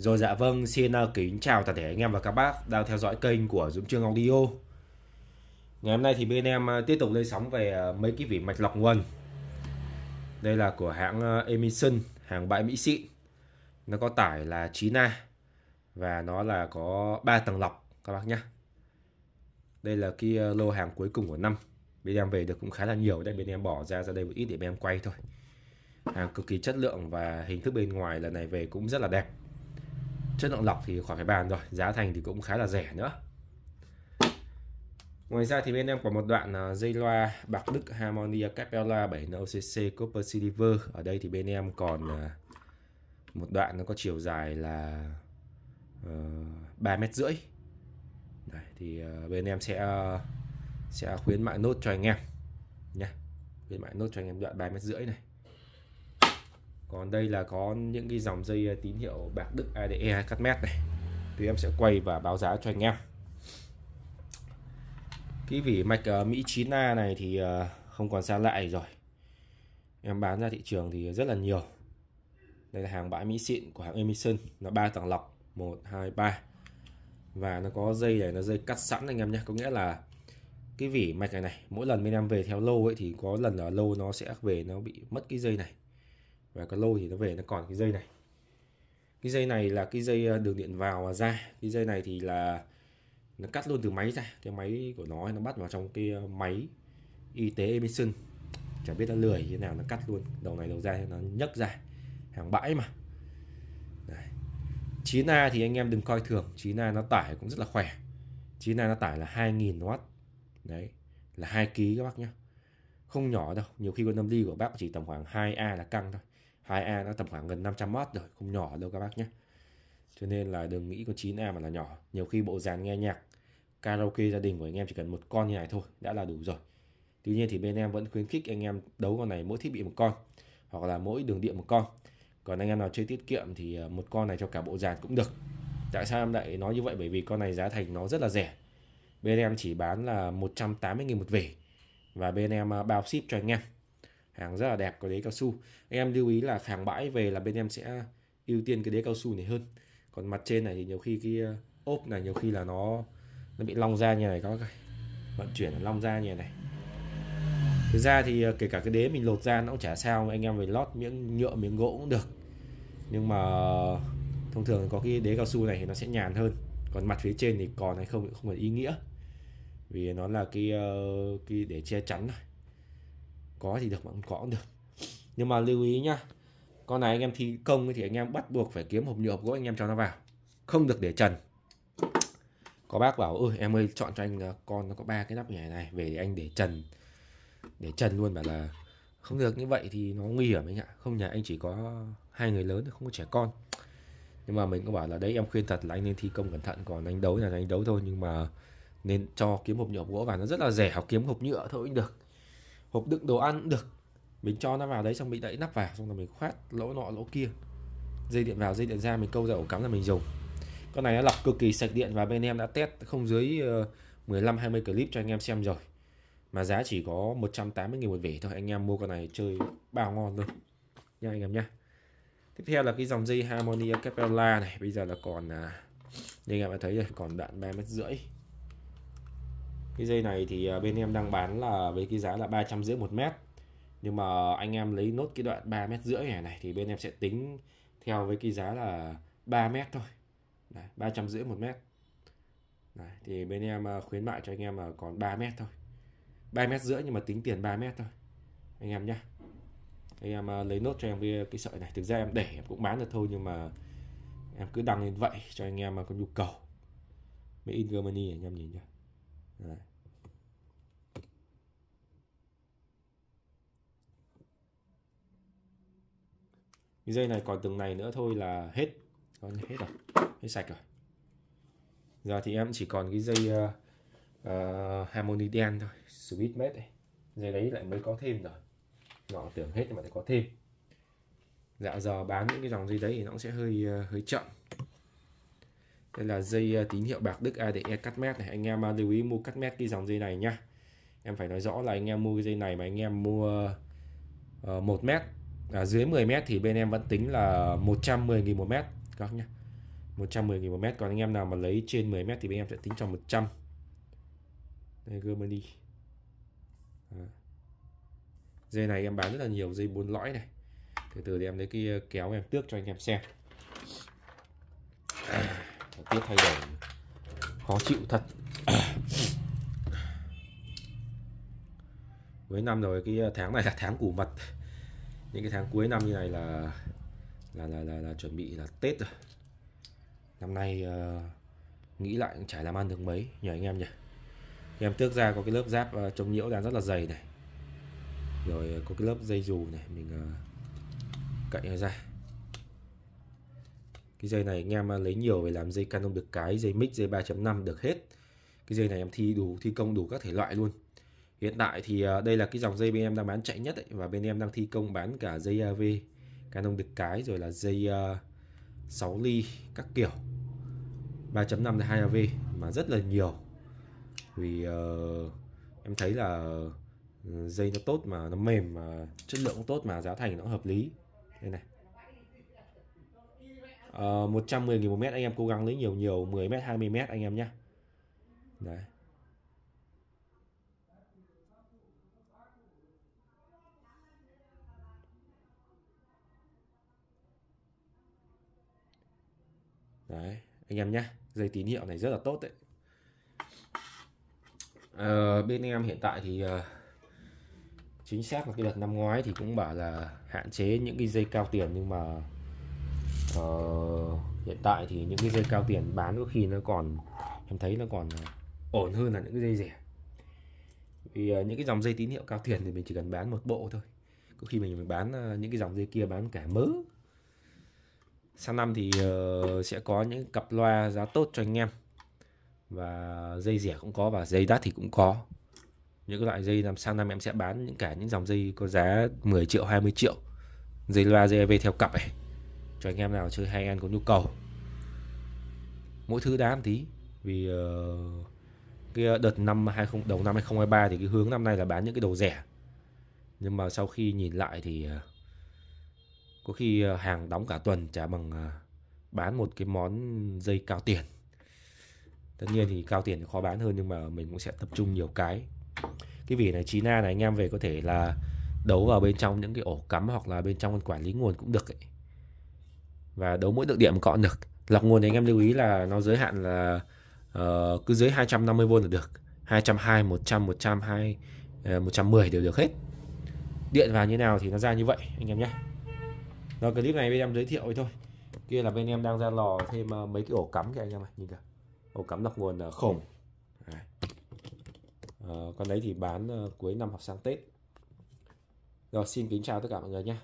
Rồi dạ vâng, xin ờ, kính chào toàn thể anh em và các bác đang theo dõi kênh của Dũng Trương Audio. Ngày hôm nay thì bên em ờ, tiếp tục lên sóng về ờ, mấy cái vỉ mạch lọc nguồn. Đây là của hãng Emerson, hàng bãi Mỹ xịn. Nó có tải là 9A và nó là có 3 tầng lọc các bác nhé. Đây là cái lô hàng cuối cùng của năm. Bên em về được cũng khá là nhiều, đây bên em bỏ ra ra đây một ít để bên em quay thôi. Hàng cực kỳ chất lượng và hình thức bên ngoài lần này về cũng rất là đẹp chất lượng lọc thì khỏi phải bàn rồi giá thành thì cũng khá là rẻ nữa Ngoài ra thì bên em có một đoạn à, dây loa bạc đức Harmonia Capella 7 OCC Copper Silver. Ở đây thì bên em còn à, một đoạn nó có chiều dài là ờ, ba mét rưỡi. thì à, bên em sẽ sẽ khuyến mại nốt cho anh em nhé. Khuyến mại nốt cho anh em đoạn ba mét rưỡi này còn đây là có những cái dòng dây à, tín hiệu bạc Đức ADE mét e này thì em sẽ quay và báo giá cho anh em cái vỉ mạch à, Mỹ 9A này thì à, không còn xa lại rồi em bán ra thị trường thì rất là nhiều đây là hàng bãi Mỹ xịn của hãng Emerson là ba tầng lọc 1 2 3 và nó có dây này nó dây cắt sẵn anh em nhé có nghĩa là cái vỉ mạch này này mỗi lần bên em về theo lâu ấy thì có lần ở lâu nó sẽ về nó bị mất cái dây này và cái lôi thì nó về nó còn cái dây này cái dây này là cái dây ờ, đường điện vào và ra cái dây này thì là nó cắt luôn từ máy ra cái máy của nó nó bắt vào trong cái ờ, máy y tế Emerson chả biết nó lười như thế nào nó cắt luôn đầu này đầu ra nó nhấc ra hàng bãi mà Đấy. 9A thì anh em đừng coi thường 9A nó tải cũng rất là khỏe 9A nó tải là 2.000W Đấy là 2 kg các bác nhá Không nhỏ đâu Nhiều khi con âm ly của bác chỉ tầm khoảng 2A là căng thôi 2A đã tầm khoảng gần 500W rồi không nhỏ đâu các bác nhé cho nên là đừng nghĩ có 9A mà là nhỏ nhiều khi bộ dàn nghe nhạc karaoke gia đình của anh em chỉ cần một con như này thôi đã là đủ rồi tuy nhiên thì bên em vẫn khuyến khích anh em đấu con này mỗi thiết bị một con hoặc là mỗi đường điện một con còn anh em nào chơi tiết kiệm thì à, một con này cho cả bộ dàn cũng được tại sao em lại nói như vậy bởi vì con này giá thành nó rất là rẻ bên em chỉ bán là 180.000 một vỉ và bên em à, bao ship cho anh em hàng rất là đẹp có đế cao su anh em lưu ý là hàng bãi về là bên em sẽ ưu tiên cái đế cao su này hơn còn mặt trên này thì nhiều khi cái ờ, ốp này nhiều khi là nó nó bị long ra như này các bác vận chuyển long ra như này thực ra thì ờ, kể cả cái đế mình lột ra nó cũng chả sao anh em về lót miếng nhựa miếng gỗ cũng được nhưng mà thông thường có cái đế cao su này thì nó sẽ nhàn hơn còn mặt phía trên thì còn hay không cũng không phải ý nghĩa vì nó là cái ờ, cái để che chắn này có thì được không có cũng được nhưng mà lưu ý nhá con này anh em thi công thì anh em bắt buộc phải kiếm hộp nhựa hộp gỗ anh em cho nó vào không được để trần có bác bảo ơi em ơi chọn cho anh ờ, con nó có ba cái nắp nhảy này về để anh để trần để trần luôn bảo là không được như vậy thì nó nguy hiểm anh ạ không nhà anh chỉ có hai người lớn không có trẻ con nhưng mà mình cũng bảo là đấy em khuyên thật là anh nên thi công cẩn thận còn anh đấu là anh đấu thôi nhưng mà nên cho kiếm hộp nhựa hộp gỗ và nó rất là rẻ hoặc kiếm hộp nhựa thôi cũng được hộp đựng đồ ăn cũng được mình cho nó vào đấy xong mình đậy nắp vào xong rồi mình khoét lỗ nọ lỗ kia dây điện vào dây điện ra mình câu ra ổ cắm là mình dùng con này nó lọc cực kỳ sạch điện và bên em đã test không dưới 15 ờ, 20 clip cho anh em xem rồi mà giá chỉ có 180 000 một vỉ thôi anh em mua con này chơi bao ngon luôn nha anh em nhá tiếp theo là cái dòng dây Harmonia Capella này bây giờ là còn à, như anh em đã thấy rồi còn đoạn ba mét rưỡi cái dây này thì à, bên em đang bán là với cái giá là ba trăm rưỡi một mét nhưng mà anh em lấy nốt cái đoạn ba mét rưỡi này này thì bên em sẽ tính theo với cái giá là 3 mét thôi ba trăm rưỡi một mét Đấy, thì bên em à, khuyến mại cho anh em là còn 3 mét thôi 3 mét rưỡi nhưng mà tính tiền 3 mét thôi anh em nhá anh em à, lấy nốt cho em cái, cái sợi này thực ra em để em cũng bán được thôi nhưng mà em cứ đăng lên vậy cho anh em mà có nhu cầu Made in Germany anh em nhìn nhá Đấy. cái dây này còn từng này nữa thôi là hết còn hết rồi hết sạch rồi giờ thì em chỉ còn cái dây uh, uh, harmony đen thôi sweet mét này dây đấy lại mới có thêm rồi nó tưởng hết nhưng mà lại có thêm dạo giờ bán những cái dòng dây đấy thì nó cũng sẽ hơi uh, hơi chậm đây là dây tín hiệu bạc Đức ADE cắt mét này anh em lưu ý mua cắt mét cái dòng dây này nhá em phải nói rõ là anh em mua cái dây này mà anh em mua uh, 1 mét à, dưới 10 mét thì bên em vẫn tính là 110 nghìn một mét các nhá 110 nghìn một mét còn anh em nào mà lấy trên 10 mét thì bên em sẽ tính cho 100 đây gươm đi dây này em bán rất là nhiều dây bốn lõi này từ từ thì em lấy cái ờ, kéo em tước cho anh em xem à, tiết thay đổi khó chịu thật cuối năm rồi cái ờ, tháng này là tháng củ mật những cái tháng cuối năm như này là là là là, là chuẩn bị là Tết rồi năm nay uh, nghĩ lại cũng chả làm ăn được mấy nhờ anh em nhỉ em tước ra có cái lớp giáp uh, chống nhiễu đang rất là dày này rồi ờ, có cái lớp dây dù này mình uh, cậy ra cái dây này anh em lấy nhiều về làm dây canon được cái dây mic dây 3.5 được hết cái dây này em thi đủ thi công đủ các thể loại luôn Hiện tại thì ờ, đây là cái dòng dây bên em đang bán chạy nhất ấy, và bên em đang thi công bán cả dây AV, Canon đực cái rồi là dây ờ, uh, 6 ly các kiểu 3.5 2 AV mà rất là nhiều vì uh, em thấy là dây nó tốt mà nó mềm mà chất lượng cũng tốt mà giá thành nó hợp lý đây này uh, 110 000 một mét anh em cố gắng lấy nhiều nhiều 10 mét 20 mét anh em nhé đấy đấy anh em nhé dây tín hiệu này rất là tốt đấy à, bên em hiện tại thì uh, chính xác là cái đợt năm ngoái thì cũng bảo là hạn chế những cái dây cao tiền nhưng mà uh, hiện tại thì những cái dây cao tiền bán có khi nó còn em thấy nó còn ổn hơn là những cái dây rẻ vì uh, những cái dòng dây tín hiệu cao tiền thì mình chỉ cần bán một bộ thôi có khi mình bán những cái dòng dây kia bán cả mớ sang năm thì uh, sẽ có những cặp loa giá tốt cho anh em và dây rẻ cũng có và dây đắt thì cũng có những loại dây làm sang năm em sẽ bán những cả những dòng dây có giá 10 triệu 20 triệu dây loa dây EV theo cặp này cho anh em nào chơi hay ăn có nhu cầu mỗi thứ đám tí vì uh, cái đợt năm 20 đầu năm 2023 thì cái hướng năm nay là bán những cái đồ rẻ nhưng mà sau khi nhìn lại thì uh, có khi ờ, hàng đóng cả tuần trả bằng ờ, bán một cái món dây cao tiền tất nhiên thì cao tiền thì khó bán hơn nhưng mà mình cũng sẽ tập trung nhiều cái cái vỉ này china này anh em về có thể là đấu vào bên trong những cái ổ cắm hoặc là bên trong quản lý nguồn cũng được ấy. và đấu mỗi được điểm cọn được lọc nguồn thì anh em lưu ý là nó giới hạn là uh, cứ dưới 250V là được 220, 100, 100, 2, uh, 110 đều được hết điện vào như nào thì nó ra như vậy anh em nhé rồi clip này bên em giới thiệu thôi kia là bên em đang ra lò thêm ờ, mấy cái ổ cắm kìa anh em ạ nhìn kìa ổ cắm lọc nguồn ờ, khổng à, ờ, con đấy thì bán cuối năm hoặc sang tết rồi xin kính chào tất cả mọi người nhé